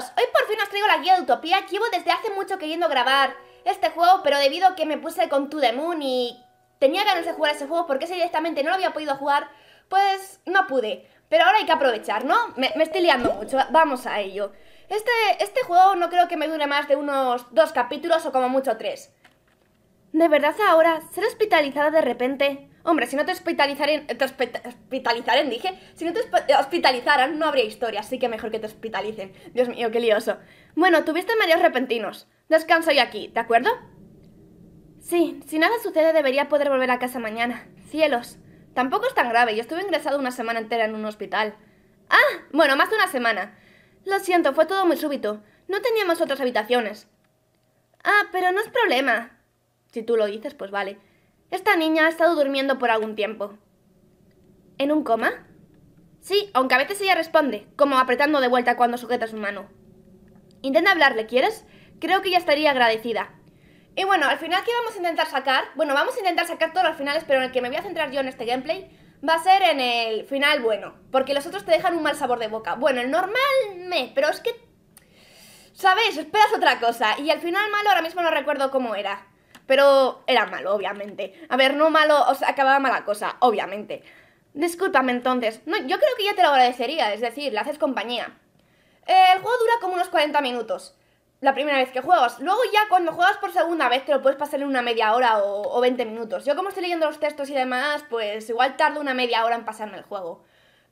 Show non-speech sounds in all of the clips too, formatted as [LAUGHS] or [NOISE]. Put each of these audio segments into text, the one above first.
hoy por fin os traigo la guía de Utopía que llevo desde hace mucho queriendo grabar este juego, pero debido a que me puse con To The Moon y tenía ganas de jugar ese juego porque ese directamente no lo había podido jugar, pues no pude. Pero ahora hay que aprovechar, ¿no? Me, me estoy liando mucho, vamos a ello. Este, este juego no creo que me dure más de unos dos capítulos o como mucho tres. ¿De verdad ahora ser hospitalizada de repente Hombre, si no te hospitalizaran, dije, si no te hospitalizaran no habría historia, así que mejor que te hospitalicen. Dios mío, qué lioso. Bueno, tuviste mareos repentinos. Descanso yo aquí, ¿de acuerdo? Sí, si nada sucede debería poder volver a casa mañana. Cielos. Tampoco es tan grave, yo estuve ingresado una semana entera en un hospital. Ah, bueno, más de una semana. Lo siento, fue todo muy súbito. No teníamos otras habitaciones. Ah, pero no es problema. Si tú lo dices, pues vale. Esta niña ha estado durmiendo por algún tiempo. ¿En un coma? Sí, aunque a veces ella responde, como apretando de vuelta cuando sujeta su mano. Intenta hablarle, ¿quieres? Creo que ella estaría agradecida. Y bueno, al final que vamos a intentar sacar, bueno, vamos a intentar sacar todos los finales, pero en el que me voy a centrar yo en este gameplay va a ser en el final bueno, porque los otros te dejan un mal sabor de boca. Bueno, el normal me, pero es que... ¿Sabéis? Esperas otra cosa, y al final malo ahora mismo no recuerdo cómo era. Pero era malo, obviamente. A ver, no malo, o sea, acababa mala cosa, obviamente. Discúlpame entonces. No, yo creo que ya te lo agradecería, es decir, le haces compañía. el juego dura como unos 40 minutos. La primera vez que juegas. Luego ya cuando juegas por segunda vez te lo puedes pasar en una media hora o, 20 minutos. Yo como estoy leyendo los textos y demás, pues igual tardo una media hora en pasarme el juego.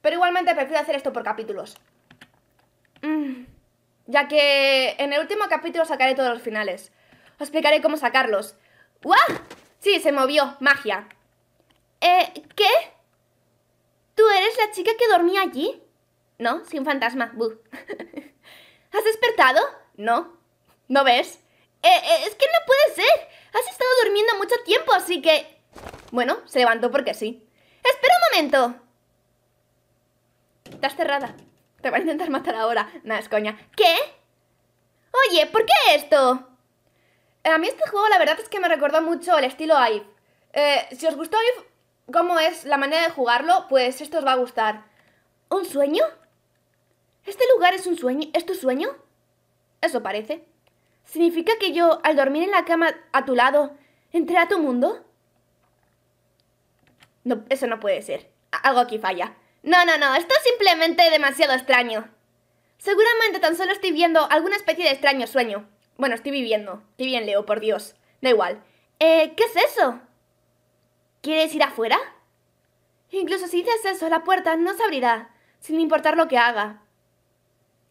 Pero igualmente prefiero hacer esto por capítulos. Mm. ya que en el último capítulo sacaré todos los finales. Os explicaré cómo sacarlos. ¡Guau! Sí, se movió. Magia. Eh, ¿qué? ¿Tú eres la chica que dormía allí? No, soy un fantasma. [LAUGHS] ¿Has despertado? No. ¿No ves? Eh, eh, es que no puede ser. Has estado durmiendo mucho tiempo, así que... Bueno, se levantó porque sí. ¡Espera un momento! Estás cerrada. Te voy a intentar matar ahora. Nada, es coña. ¿Qué? Oye, ¿por qué esto? A mí este juego la verdad es que me recordó mucho el estilo Ive. Eh, si os gustó Ive, cómo es la manera de jugarlo, pues esto os va a gustar. ¿Un sueño? ¿Este lugar es un sueño? ¿Es tu sueño? Eso parece. ¿Significa que yo, al dormir en la cama a tu lado, entré a tu mundo? No, eso no puede ser. Algo aquí falla. No, no, no, esto es simplemente demasiado extraño. Seguramente tan solo estoy viendo alguna especie de extraño sueño. Bueno, estoy viviendo. Estoy bien, Leo, por Dios. Da igual. Eh, ¿Qué es eso? ¿Quieres ir afuera? Incluso si dices eso, la puerta no se abrirá, sin importar lo que haga.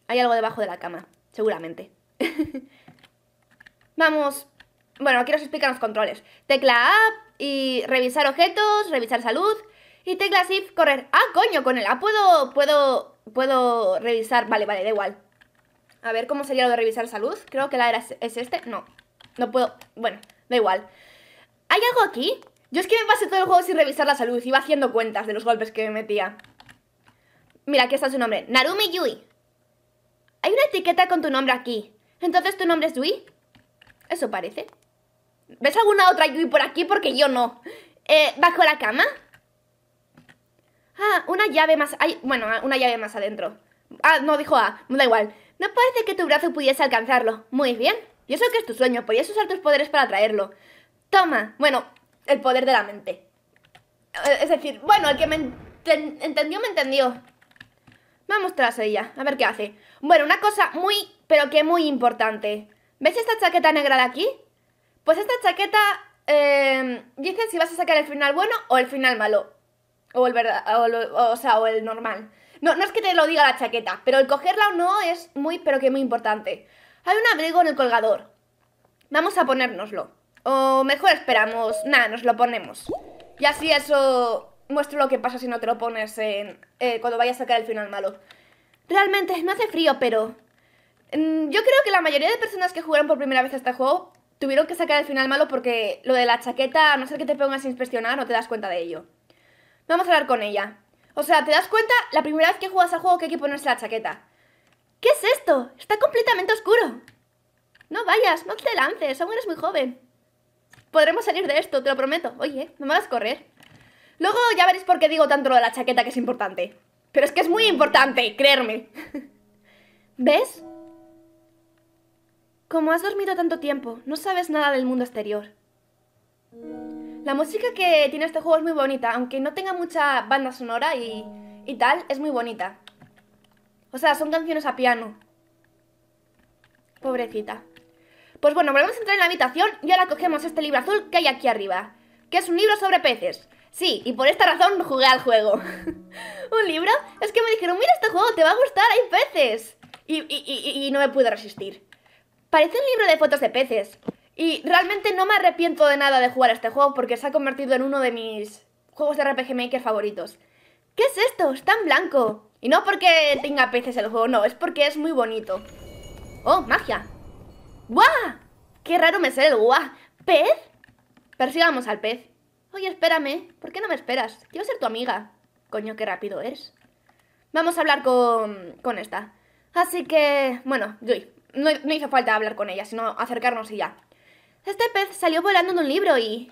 Hay algo debajo de la cama, seguramente. [LAUGHS] Vamos. Bueno, aquí nos explican los controles. Tecla A y revisar objetos, revisar salud. Y tecla Shift, correr. Ah, coño, con el A puedo, puedo, puedo revisar. Vale, vale, da igual. A ver, ¿cómo sería lo de revisar salud? Creo que la era es este. No, no puedo. Bueno, da igual. ¿Hay algo aquí? Yo es que me pasé todo el juego sin revisar la salud. Iba haciendo cuentas de los golpes que me metía. Mira, aquí está su nombre. Narumi Yui. Hay una etiqueta con tu nombre aquí. ¿Entonces tu nombre es Yui? Eso parece. ¿Ves alguna otra Yui por aquí? Porque yo no. Eh, ¿Bajo la cama? Ah, una llave más... Hay, bueno, una llave más adentro. Ah, no, dijo A. Ah, da igual. No parece que tu brazo pudiese alcanzarlo. Muy bien. Y eso que es tu sueño, Podrías usar tus poderes para traerlo. Toma. Bueno, el poder de la mente. Eh, es decir, bueno, el que me entendió, me entendió. Vamos tras ella, a ver qué hace. Bueno, una cosa muy, pero que muy importante. ¿Ves esta chaqueta negra de aquí? Pues esta chaqueta Dicen em, dice si vas a sacar el final bueno o el final malo. O el o sea, o el normal. No, no es que te lo diga la chaqueta, pero el cogerla o no es muy, pero que muy importante. Hay un abrigo en el colgador. Vamos a ponérnoslo. O mejor esperamos. Nada, nos lo ponemos. Y así eso muestro lo que pasa si no te lo pones en, eh, cuando vayas a sacar el final malo. Realmente no hace frío, pero... Mm, yo creo que la mayoría de personas que jugaron por primera vez a este juego tuvieron que sacar el final malo porque lo de la chaqueta, a no ser que te pongas a inspeccionar, no te das cuenta de ello. Vamos a hablar con ella. O sea, te das cuenta la primera vez que juegas al juego que hay que ponerse la chaqueta. ¿Qué es esto? Está completamente oscuro. No vayas, no te lances, aún eres muy joven. Podremos salir de esto, te lo prometo. Oye, no me vas a correr. Luego ya veréis por qué digo tanto lo de la chaqueta que es importante. Pero es que es muy importante, creerme. [LAUGHS] ¿Ves? Como has dormido tanto tiempo, no sabes nada del mundo exterior. La música que tiene este juego es muy bonita, aunque no tenga mucha banda sonora y, tal, es muy bonita. O sea, son canciones a piano. Pobrecita. Pues bueno, volvemos a entrar en la habitación y ahora cogemos este libro azul que hay aquí arriba, que es un libro sobre peces. Sí, y por esta razón jugué al juego. [LAUGHS] ¿Un libro? Es que me dijeron, mira este juego, te va a gustar, hay peces. Y, y no me pude resistir. Parece un libro de fotos de peces. Y realmente no me arrepiento de nada de jugar a este juego porque se ha convertido en uno de mis juegos de RPG Maker favoritos. ¿Qué es esto? Está en blanco. Y no porque tenga peces el juego, no, es porque es muy bonito. ¡Oh, magia! ¡Guau! ¡Qué raro me sale el guau! ¿Pez? Persigamos al pez. Oye, espérame. ¿Por qué no me esperas? Quiero ser tu amiga. Coño, qué rápido eres. Vamos a hablar con, con esta. Así que, bueno, no, no hizo falta hablar con ella, sino acercarnos y ya. Este pez salió volando en un libro y...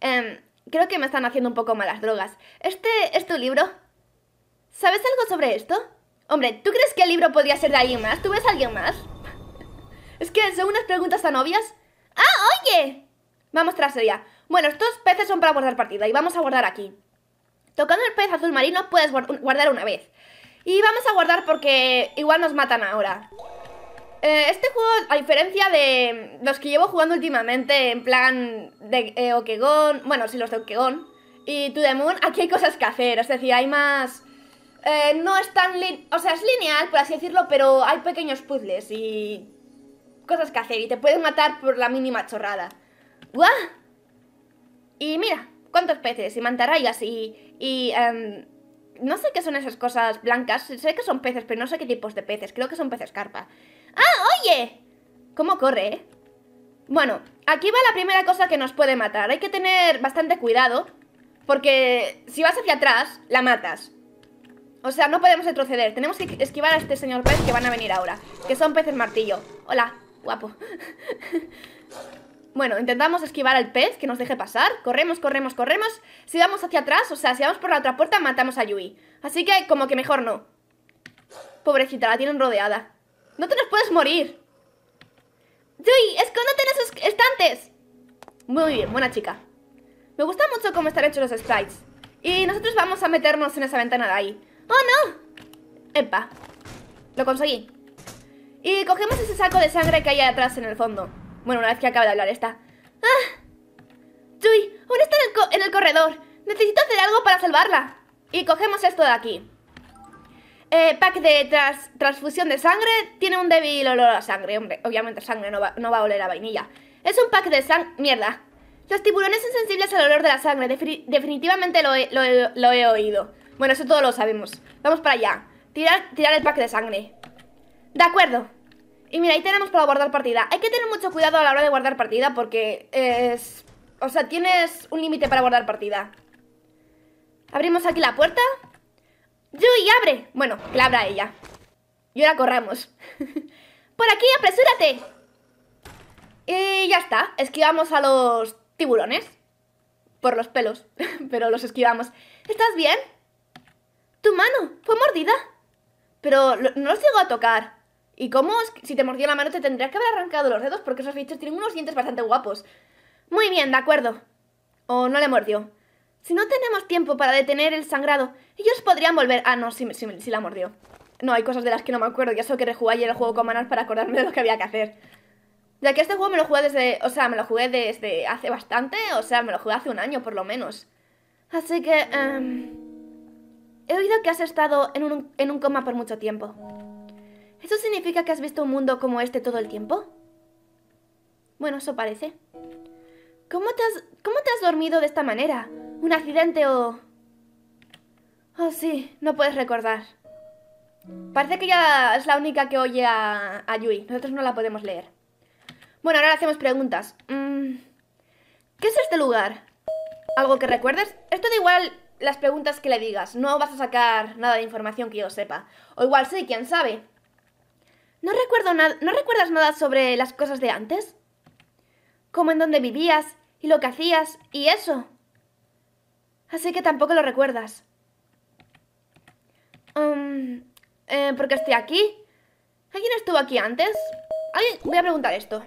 Em, creo que me están haciendo un poco malas drogas. ¿Este es tu libro? ¿Sabes algo sobre esto? Hombre, ¿tú crees que el libro podría ser de alguien más? ¿Tú ves a alguien más? [LAUGHS] es que son unas preguntas tan obvias. ¡Ah, oye! Vamos tras ella. Bueno, estos peces son para guardar partida y vamos a guardar aquí. Tocando el pez azul marino puedes guardar una vez. Y vamos a guardar porque igual nos matan ahora. Eh, este juego, a diferencia de los que llevo jugando últimamente, en plan de eh, Okegon, bueno, sí, los de Okegon, y To The Moon, aquí hay cosas que hacer, es decir, hay más... Eh, no es tan... O sea, es lineal, por así decirlo, pero hay pequeños puzzles y cosas que hacer y te pueden matar por la mínima chorrada. ¡Guau! Y mira, cuántos peces y mantarrayas y... y em, no sé qué son esas cosas blancas, sé que son peces, pero no sé qué tipos de peces, creo que son peces carpa. ¡Ah, oye! ¿Cómo corre, eh? Bueno, aquí va la primera cosa que nos puede matar. Hay que tener bastante cuidado, porque si vas hacia atrás, la matas. O sea, no podemos retroceder. Tenemos que esquivar a este señor pez que van a venir ahora, que son peces martillo. Hola, guapo. [LAUGHS] Bueno, intentamos esquivar al pez que nos deje pasar. Corremos, corremos, corremos. Si vamos hacia atrás, o sea, si vamos por la otra puerta, matamos a Yui. Así que como que mejor no. Pobrecita, la tienen rodeada. No te nos puedes morir. Joy, escóndate en esos estantes. Muy bien, buena chica. Me gusta mucho cómo están hechos los sprites. Y nosotros vamos a meternos en esa ventana de ahí. ¡Oh, no! Epa. Lo conseguí. Y cogemos ese saco de sangre que hay atrás en el fondo. Bueno, una vez que acabe de hablar esta. ¡Ah! Yui, aún está en el corredor. Necesito hacer algo para salvarla. Y cogemos esto de aquí. Eh, pack de transfusión de sangre tiene un débil olor a sangre. Hombre, obviamente sangre no va, a oler a vainilla. Es un pack de sangre. Mierda. Los tiburones son sensibles al olor de la sangre. definitivamente lo he, oído. Bueno, eso todo lo sabemos. Vamos para allá. Tirar, tirar el pack de sangre. De acuerdo. Y mira, ahí tenemos para guardar partida. Hay que tener mucho cuidado a la hora de guardar partida porque es... O sea, tienes un límite para guardar partida. Abrimos aquí la puerta. ¡Yui, abre! Bueno, la abra ella. Y ahora corramos. [LAUGHS] ¡Por aquí, apresúrate! Y ya está. Esquivamos a los tiburones. Por los pelos. [LAUGHS] Pero los esquivamos. ¿Estás bien? ¡Tu mano! ¡Fue mordida! Pero no los llegó a tocar. ¿Y cómo? Si te mordió la mano te tendrías que haber arrancado los dedos porque esos bichos tienen unos dientes bastante guapos. Muy bien, de acuerdo. O no le mordió. Si no tenemos tiempo para detener el sangrado, ellos podrían volver... Ah, no, si la mordió. No, hay cosas de las que no me acuerdo. Ya solo que rejugué ayer el juego con Manas para acordarme de lo que había que hacer. Ya que este juego me lo jugué desde... O sea, me lo jugué desde hace bastante. O sea, me lo jugué hace un año, por lo menos. Así que... Em, he oído que has estado en un, coma por mucho tiempo. ¿Eso significa que has visto un mundo como este todo el tiempo? Bueno, eso parece. ¿Cómo te has, cómo te has dormido de esta manera? ¿Un accidente o...? Oh, sí, no puedes recordar. Parece que ya es la única que oye a, Yui. Nosotros no la podemos leer. Bueno, ahora le hacemos preguntas. Mm, ¿Qué es este lugar? ¿Algo que recuerdes? Esto da igual las preguntas que le digas. No vas a sacar nada de información que yo sepa. O igual sí, quién sabe. ¿No, recuerdo ¿No recuerdas nada sobre las cosas de antes? Como en dónde vivías y lo que hacías y eso. Así que tampoco lo recuerdas. Um, eh, ¿Por qué estoy aquí? ¿Alguien estuvo aquí antes? Voy a preguntar esto.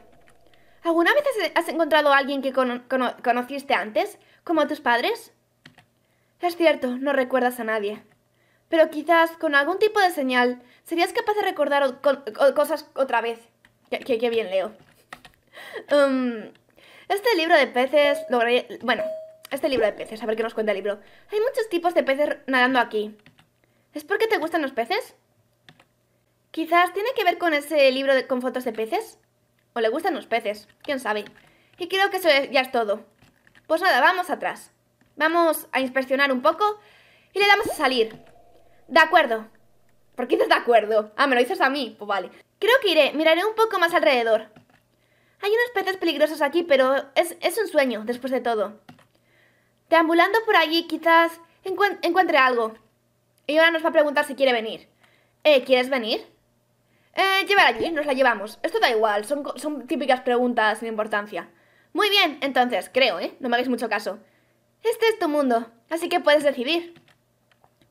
¿Alguna vez has encontrado a alguien que conociste antes? ¿Como a tus padres? Es cierto, no recuerdas a nadie. Pero quizás con algún tipo de señal serías capaz de recordar cosas otra vez. Qué, bien leo. Um, este libro de peces logré... Bueno, este libro de peces, a ver qué nos cuenta el libro. Hay muchos tipos de peces nadando aquí. ¿Es porque te gustan los peces? Quizás tiene que ver con ese libro con fotos de peces. O le gustan los peces, quién sabe. Y creo que eso ya es todo. Pues nada, vamos atrás. Vamos a inspeccionar un poco y le damos a salir. De acuerdo. ¿Por qué dices de acuerdo? Ah, me lo dices a mí. Pues vale. Creo que iré, miraré un poco más alrededor. Hay unos peces peligrosos aquí, pero es, es un sueño, después de todo. Teambulando por allí quizás encuentre algo. Y ahora nos va a preguntar si quiere venir. Eh, ¿quieres venir? Eh, llevar allí, nos la llevamos. Esto da igual, son, típicas preguntas sin importancia. Muy bien, entonces, creo, ¿eh? No me hagáis mucho caso. Este es tu mundo, así que puedes decidir.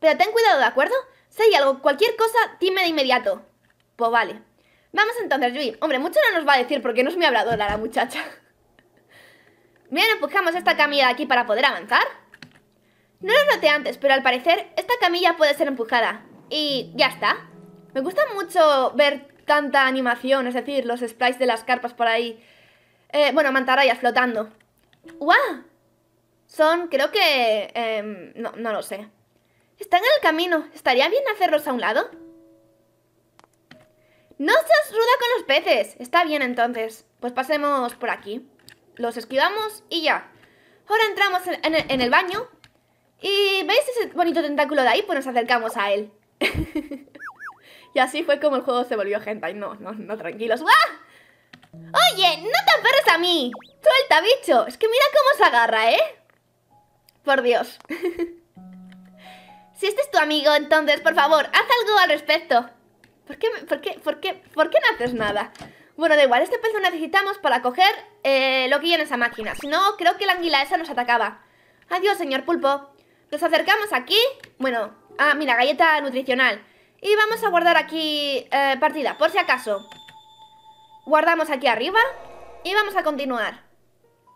Pero ten cuidado, ¿de acuerdo? Si hay algo, cualquier cosa, dime de inmediato. Pues vale. Vamos entonces, Yui. Hombre, mucho no nos va a decir porque no es mi habladora la muchacha. Bien, empujamos esta camilla de aquí para poder avanzar. No lo noté antes, pero al parecer esta camilla puede ser empujada. Y ya está. Me gusta mucho ver tanta animación, es decir, los sprites de las carpas por ahí. Eh, bueno, mantarrayas flotando. ¡Guau! Son, creo que... Em, no, no lo sé. Están en el camino. ¿Estaría bien hacerlos a un lado? No seas ruda con los peces. Está bien entonces. Pues pasemos por aquí los esquivamos y ya. Ahora entramos en, el baño y ¿veis ese bonito tentáculo de ahí? Pues nos acercamos a él. [LAUGHS] y así fue como el juego se volvió hentai. No, no, no, tranquilos. ¡Ah! Oye, no te aferres a mí. Suelta, bicho. Es que mira cómo se agarra, ¿eh? Por Dios. [LAUGHS] si este es tu amigo, entonces, por favor, haz algo al respecto. ¿Por qué, por qué, por qué, por qué no haces nada? Bueno, da igual, este pez lo necesitamos para coger eh, lo que hay en esa máquina. Si no, creo que la anguila esa nos atacaba. Adiós, señor pulpo. Nos acercamos aquí. Bueno, ah, mira, galleta nutricional. Y vamos a guardar aquí eh, partida, por si acaso. Guardamos aquí arriba y vamos a continuar.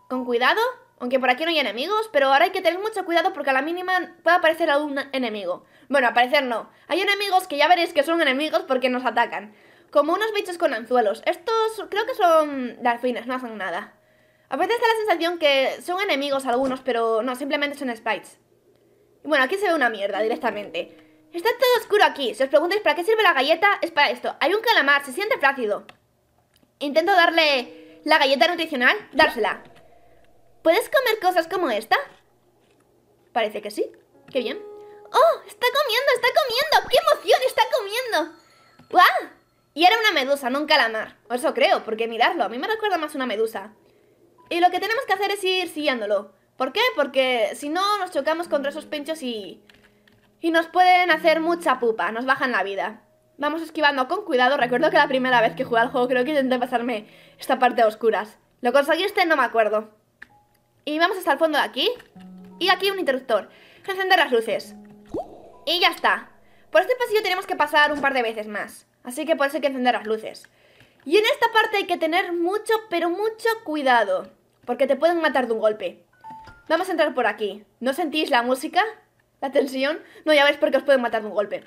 Con cuidado, aunque por aquí no hay enemigos, pero ahora hay que tener mucho cuidado porque a la mínima puede aparecer algún enemigo. Bueno, aparecer no. Hay enemigos que ya veréis que son enemigos porque nos atacan. Como unos bichos con anzuelos. Estos creo que son delfines, no hacen nada. A veces da la sensación que son enemigos algunos, pero no, simplemente son sprites. Y bueno, aquí se ve una mierda directamente. Está todo oscuro aquí. Si os preguntáis para qué sirve la galleta, es para esto. Hay un calamar, se siente plácido. Intento darle la galleta nutricional, dársela. ¿Puedes comer cosas como esta? Parece que sí. Qué bien. ¡Oh! ¡Está comiendo! ¡Está comiendo! ¡Qué emoción! ¡Está comiendo! ¡Guau! Y era una medusa, no un calamar. Eso creo, porque miradlo, a mí me recuerda más una medusa. Y lo que tenemos que hacer es ir siguiéndolo. ¿Por qué? Porque si no nos chocamos contra esos pinchos y... Y nos pueden hacer mucha pupa, nos bajan la vida. Vamos esquivando con cuidado. Recuerdo que la primera vez que jugué al juego creo que intenté pasarme esta parte a oscuras. ¿Lo conseguiste? No me acuerdo. Y vamos hasta el fondo de aquí. Y aquí un interruptor. Encender las luces. Y ya está. Por este pasillo tenemos que pasar un par de veces más. Así que puede ser que encender las luces. Y en esta parte hay que tener mucho, pero mucho cuidado. Porque te pueden matar de un golpe. Vamos a entrar por aquí. ¿No sentís la música? ¿La tensión? No, ya veis porque os pueden matar de un golpe.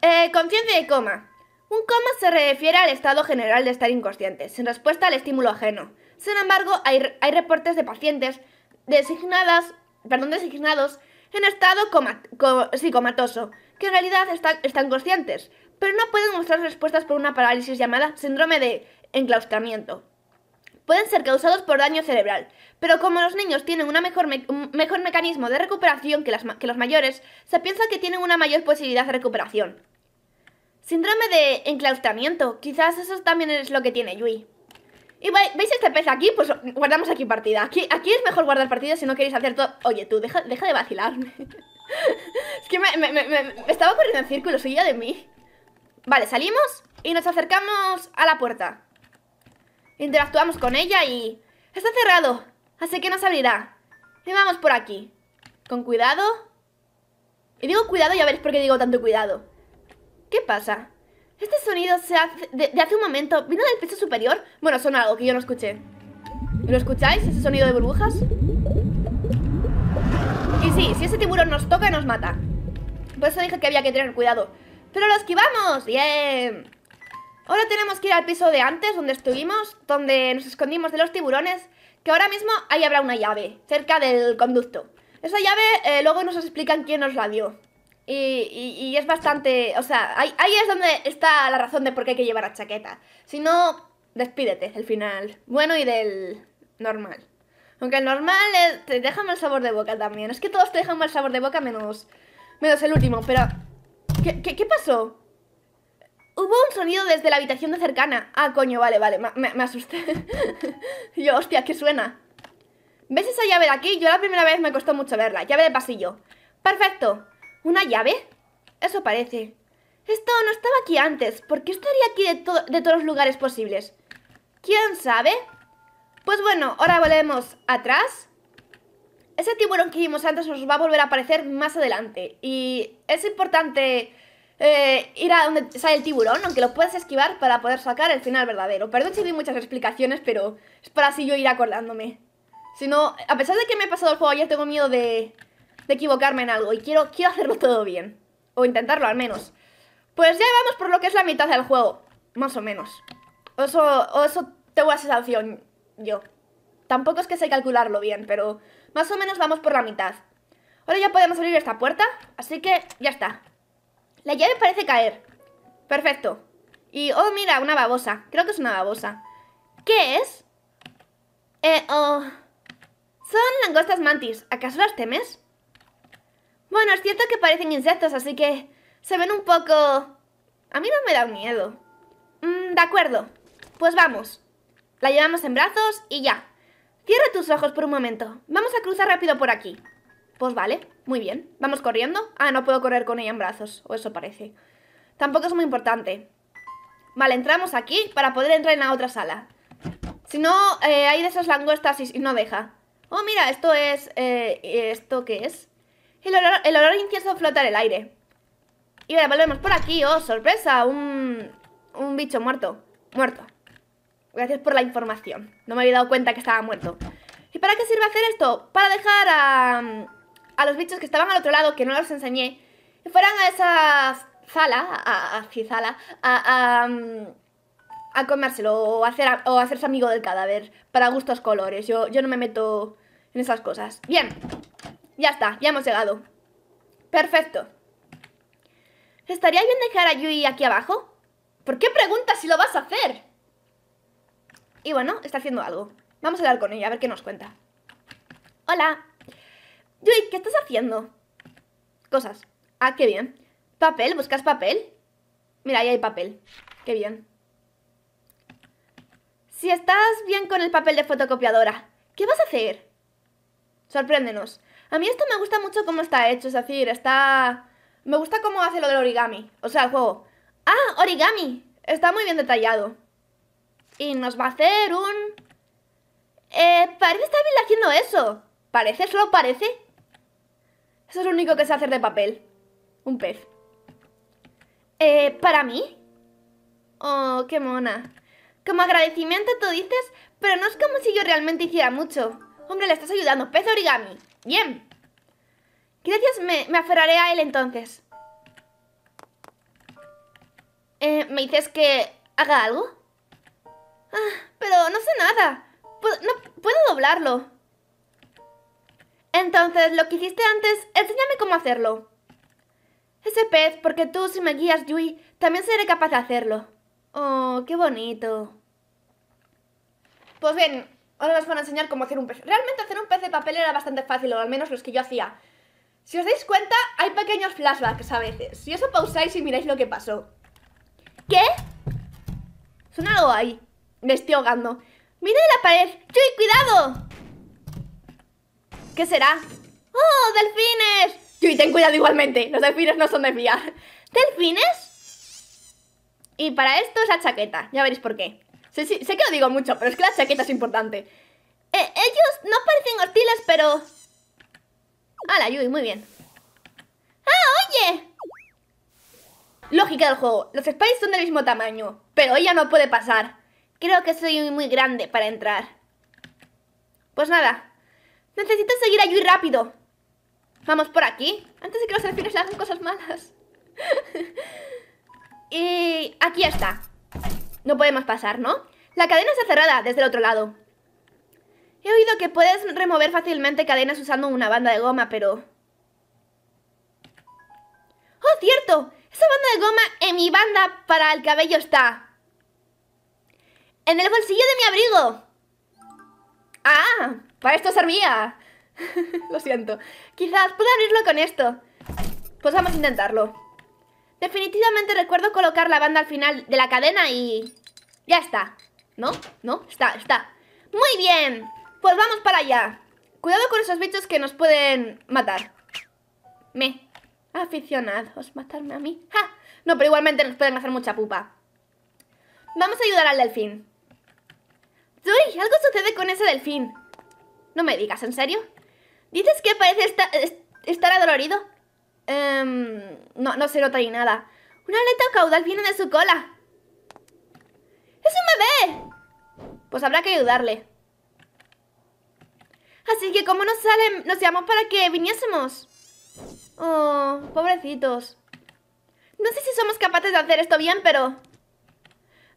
Eh, conciencia de coma. Un coma se refiere al estado general de estar inconsciente, sin respuesta al estímulo ajeno. Sin embargo, hay, reportes de pacientes designadas, perdón, designados en estado coma, comatoso, que en realidad están conscientes, pero no pueden mostrar respuestas por una parálisis llamada síndrome de enclaustramiento. Pueden ser causados por daño cerebral, pero como los niños tienen una mejor un mejor mecanismo de recuperación que, que los mayores, se piensa que tienen una mayor posibilidad de recuperación. Síndrome de enclaustramiento, quizás eso también es lo que tiene Yui. Y veis este pez aquí, pues guardamos aquí partida. Aquí, aquí es mejor guardar partida si no queréis hacer todo. Oye, tú, deja, de vacilarme. [LAUGHS] es que me, estaba corriendo en soy yo de mí. Vale, salimos y nos acercamos a la puerta. Interactuamos con ella y... Está cerrado, así que se abrirá. Y vamos por aquí. Con cuidado. Y digo cuidado, y a veréis por qué digo tanto cuidado. ¿Qué pasa? Este sonido se hace de, hace un momento vino del piso superior. Bueno, son algo que yo no escuché. ¿Lo escucháis? ¿Ese sonido de burbujas? Y sí, si ese tiburón nos toca, nos mata. Por eso dije que había que tener cuidado. ¡Pero lo esquivamos! ¡Bien! Ahora tenemos que ir al piso de antes, donde estuvimos, donde nos escondimos de los tiburones, que ahora mismo ahí habrá una llave, cerca del conducto. Esa llave eh, luego nos explican quién nos la dio. Y, y, es bastante... O sea, ahí, es donde está la razón de por qué hay que llevar la chaqueta. Si no, despídete, el final. Bueno y del normal. Aunque el normal eh, te deja mal sabor de boca también. Es que todos te dejan mal sabor de boca menos, menos el último, pero... ¿Qué, pasó? Hubo un sonido desde la habitación de cercana. Ah, coño, vale, vale, me, asusté. [LAUGHS] yo, hostia, ¿qué suena? ¿Ves esa llave de aquí? Yo la primera vez me costó mucho verla. Llave de pasillo. Perfecto. ¿Una llave? Eso parece. Esto no estaba aquí antes. ¿Por qué estaría aquí de, de todos los lugares posibles? ¿Quién sabe? Pues bueno, ahora volvemos atrás. Ese tiburón que vimos antes nos va a volver a aparecer más adelante. Y es importante eh, ir a donde sale el tiburón, aunque lo puedas esquivar para poder sacar el final verdadero. Perdón si doy muchas explicaciones, pero es para así yo ir acordándome. Si no, a pesar de que me he pasado el juego Ya tengo miedo de, de equivocarme en algo y quiero, quiero hacerlo todo bien. O intentarlo al menos. Pues ya vamos por lo que es la mitad del juego, más o menos. eso, o eso tengo la sensación yo. Tampoco es que sé calcularlo bien, pero más o menos vamos por la mitad. Ahora ya podemos abrir esta puerta, así que ya está. La llave parece caer. Perfecto. Y, oh, mira, una babosa. Creo que es una babosa. ¿Qué es? Eh, oh... Son langostas mantis. ¿Acaso las temes? Bueno, es cierto que parecen insectos, así que... Se ven un poco... A mí no me da miedo. Mmm, de acuerdo. Pues vamos. La llevamos en brazos y ya. Cierra tus ojos por un momento. Vamos a cruzar rápido por aquí. Pues vale. Muy bien. ¿Vamos corriendo? Ah, no puedo correr con ella en brazos, o eso parece. Tampoco es muy importante. Vale, entramos aquí para poder entrar en la otra sala. Si no, eh, hay de esas langostas y, no deja. Oh, mira, esto es... Eh, ¿Esto qué es? El olor, el olor incienso el aire. Y ahora volvemos por aquí. Oh, sorpresa, un... Un bicho muerto. Muerto. Gracias por la información. No me había dado cuenta que estaba muerto. ¿Y para qué sirve hacer esto? Para dejar a a los bichos que estaban al otro lado, que no los enseñé, Y fueran a esa sala, a, a, a, mm, a, comérselo o, hacer, o hacerse amigo del cadáver, para gustos colores. Yo, yo no me meto en esas cosas. Bien, ya está, ya hemos llegado. Perfecto. ¿Estaría bien dejar a Yui aquí abajo? ¿Por qué preguntas si lo vas a hacer? Y bueno, está haciendo algo. Vamos a hablar con ella, a ver qué nos cuenta. Hola. ¿qué estás haciendo? Cosas. Ah, qué bien. ¿Papel? ¿Buscas papel? Mira, ahí hay papel. Qué bien. Si estás bien con el papel de fotocopiadora, ¿qué vas a hacer? Sorpréndenos. A mí esto me gusta mucho cómo está hecho, es decir, está... Me gusta cómo hace lo del origami, o sea, el juego. ¡Ah, origami! Está muy bien detallado. Y nos va a hacer un... Eh, parece estar bien haciendo eso. Parece, lo parece. Eso es lo único que sé hacer de papel. Un pez. Eh, ¿Para mí? Oh, qué mona. Como agradecimiento tú dices, pero no es como si yo realmente hiciera mucho. Hombre, le estás ayudando. Pez origami. Bien. Gracias, me, me aferraré a él entonces. Eh, ¿Me dices que haga algo? Ah, pero no sé nada. no, puedo doblarlo. Entonces, lo que hiciste antes, enséñame cómo hacerlo. Ese pez, porque tú si me guías, Yui, también seré capaz de hacerlo. Oh, qué bonito. Pues bien, ahora os van a enseñar cómo hacer un pez. Realmente hacer un pez de papel era bastante fácil, o al menos los que yo hacía. Si os dais cuenta, hay pequeños flashbacks a veces. Si eso pausáis y miráis lo que pasó. ¿Qué? Suena algo ahí. Me estoy ahogando. ¡Mira la pared! ¡Yui, cuidado! ¿Qué será? ¡Oh, delfines! Yui, ten cuidado igualmente. Los delfines no son de ¿Delfines? Y para esto es la chaqueta. Ya veréis por qué. Sé, sé, que lo digo mucho, pero es que la chaqueta es importante. Eh, ellos no parecen hostiles, pero... ¡Hala, Yui! Muy bien. ¡Ah, oye! Lógica del juego. Los Spies son del mismo tamaño, pero ella no puede pasar. Creo que soy muy grande para entrar. Pues nada, Necesito seguir a Yui rápido. Vamos por aquí. Antes de que los elfos hagan cosas malas. [LAUGHS] y aquí está. No podemos pasar, ¿no? La cadena está cerrada desde el otro lado. He oído que puedes remover fácilmente cadenas usando una banda de goma, pero... ¡Oh, cierto! Esa banda de goma en mi banda para el cabello está. ¡En el bolsillo de mi abrigo! ¡Ah! Para esto servía. [LAUGHS] Lo siento. Quizás pueda abrirlo con esto. Pues vamos a intentarlo. Definitivamente recuerdo colocar la banda al final de la cadena y... Ya está. ¿No? ¿No? Está, está. ¡Muy bien! Pues vamos para allá. Cuidado con esos bichos que nos pueden matar. Me. Aficionados. Matarme a mí. No, pero igualmente nos pueden hacer mucha pupa. Vamos a ayudar al delfín. ¡Uy! Algo sucede con ese delfín. No me digas, ¿en serio? ¿Dices que parece estar adolorido? Em, no, no se nota ni nada. Una aleta caudal viene de su cola. ¡Es un bebé! Pues habrá que ayudarle. Así que, ¿cómo nos salen, Nos llamó para que viniésemos. Oh, pobrecitos. No sé si somos capaces de hacer esto bien, pero...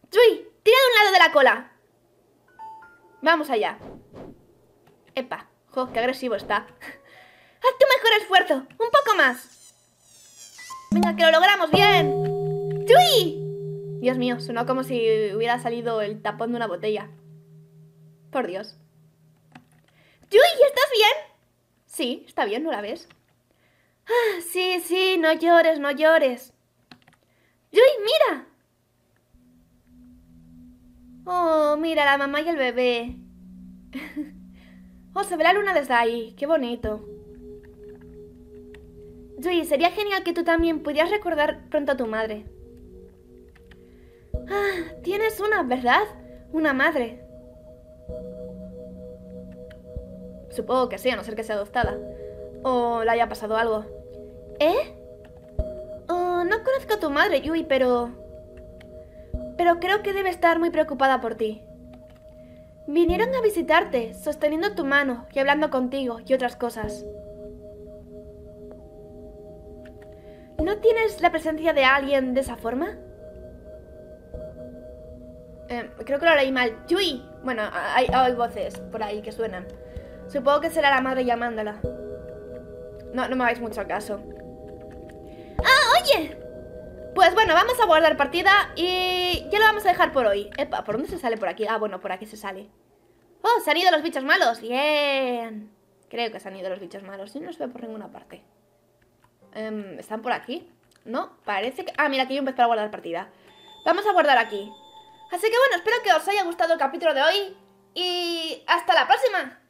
¡Tui! ¡Tira de un lado de la cola! Vamos allá. Epa, jo, qué agresivo está. [LAUGHS] Haz tu mejor esfuerzo, un poco más. Venga, que lo logramos, bien. ¡Jui! Dios mío, sonó como si hubiera salido el tapón de una botella. Por Dios. Jui, ¿Estás bien? Sí, está bien, ¿no la ves? Ah, sí, sí, no llores, no llores. ¡Yui, mira! Oh, mira, la mamá y el bebé. [LAUGHS] Oh, se ve la luna desde ahí. Qué bonito. Yui, sería genial que tú también pudieras recordar pronto a tu madre. Ah, tienes una, ¿verdad? Una madre. Supongo que sí, a no ser que sea adoptada. O le haya pasado algo. ¿Eh? Oh, no conozco a tu madre, Yui, pero... Pero creo que debe estar muy preocupada por ti. Vinieron a visitarte, sosteniendo tu mano y hablando contigo y otras cosas. ¿No tienes la presencia de alguien de esa forma? Em, creo que lo leí mal. ¡Yui! Bueno, hay, hay, voces por ahí que suenan. Supongo que será la madre llamándola. No, no me hagáis mucho caso. ¡Ah, oye! Pues bueno, vamos a guardar partida y ya lo vamos a dejar por hoy. ¿por dónde se sale por aquí? Ah, bueno, por aquí se sale. ¡Oh, se han ido los bichos malos! ¡Bien! Creo que se han ido los bichos malos. y no los veo por ninguna parte. Em, ¿Están por aquí? No, parece que... Ah, mira, aquí yo un a para guardar partida. Vamos a guardar aquí. Así que bueno, espero que os haya gustado el capítulo de hoy. Y hasta la próxima.